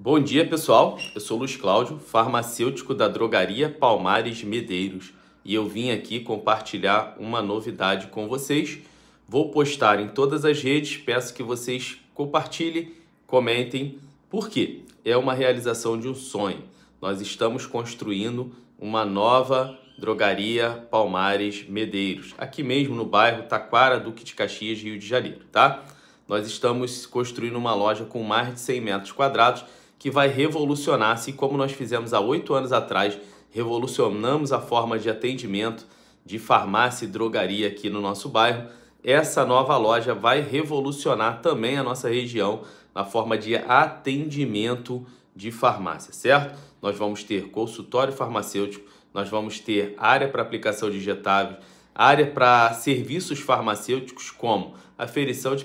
Bom dia, pessoal. Eu sou Luiz Cláudio, farmacêutico da drogaria Palmares Medeiros, e eu vim aqui compartilhar uma novidade com vocês. Vou postar em todas as redes, peço que vocês compartilhem, comentem, porque é uma realização de um sonho. Nós estamos construindo uma nova drogaria Palmares Medeiros, aqui mesmo no bairro Taquara, Duque de Caxias, Rio de Janeiro, tá? Nós estamos construindo uma loja com mais de 100 metros quadrados que vai revolucionar, assim como nós fizemos há oito anos atrás, revolucionamos a forma de atendimento de farmácia e drogaria aqui no nosso bairro. Essa nova loja vai revolucionar também a nossa região na forma de atendimento de farmácia, certo? Nós vamos ter consultório farmacêutico, nós vamos ter área para aplicação de injetáveis, área para serviços farmacêuticos como aferição de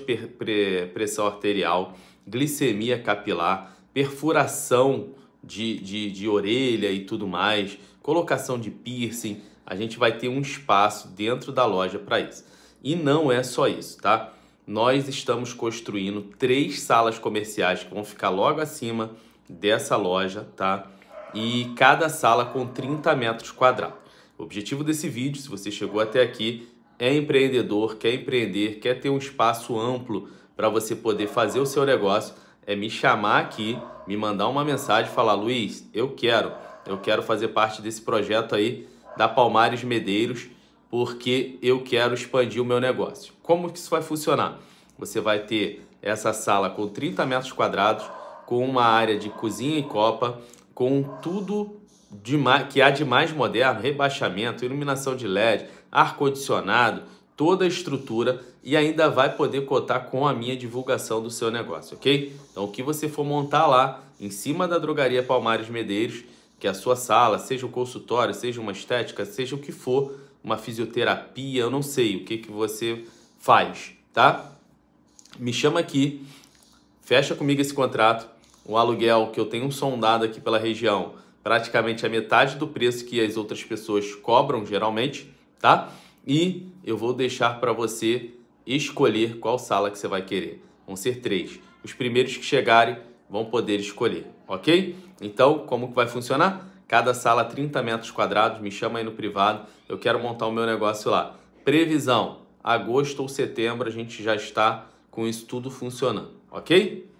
pressão arterial, glicemia capilar, perfuração de, de, de orelha e tudo mais, colocação de piercing, a gente vai ter um espaço dentro da loja para isso. E não é só isso, tá? Nós estamos construindo três salas comerciais que vão ficar logo acima dessa loja, tá? E cada sala com 30 metros quadrados. O objetivo desse vídeo, se você chegou até aqui, é empreendedor, quer empreender, quer ter um espaço amplo para você poder fazer o seu negócio é me chamar aqui, me mandar uma mensagem e falar: Luiz, eu quero, eu quero fazer parte desse projeto aí da Palmares Medeiros, porque eu quero expandir o meu negócio. Como que isso vai funcionar? Você vai ter essa sala com 30 metros quadrados, com uma área de cozinha e copa, com tudo de que há de mais moderno, rebaixamento, iluminação de LED, ar-condicionado, toda a estrutura e ainda vai poder cotar com a minha divulgação do seu negócio, ok? Então, o que você for montar lá em cima da drogaria Palmares Medeiros, que é a sua sala, seja um consultório, seja uma estética, seja o que for, uma fisioterapia, eu não sei o que, que você faz, tá? Me chama aqui, fecha comigo esse contrato, o aluguel que eu tenho sondado aqui pela região, praticamente a metade do preço que as outras pessoas cobram geralmente, tá? E eu vou deixar para você escolher qual sala que você vai querer. Vão ser três. Os primeiros que chegarem vão poder escolher, ok? Então, como que vai funcionar? Cada sala 30 metros quadrados, me chama aí no privado, eu quero montar o meu negócio lá. Previsão, agosto ou setembro a gente já está com isso tudo funcionando, ok?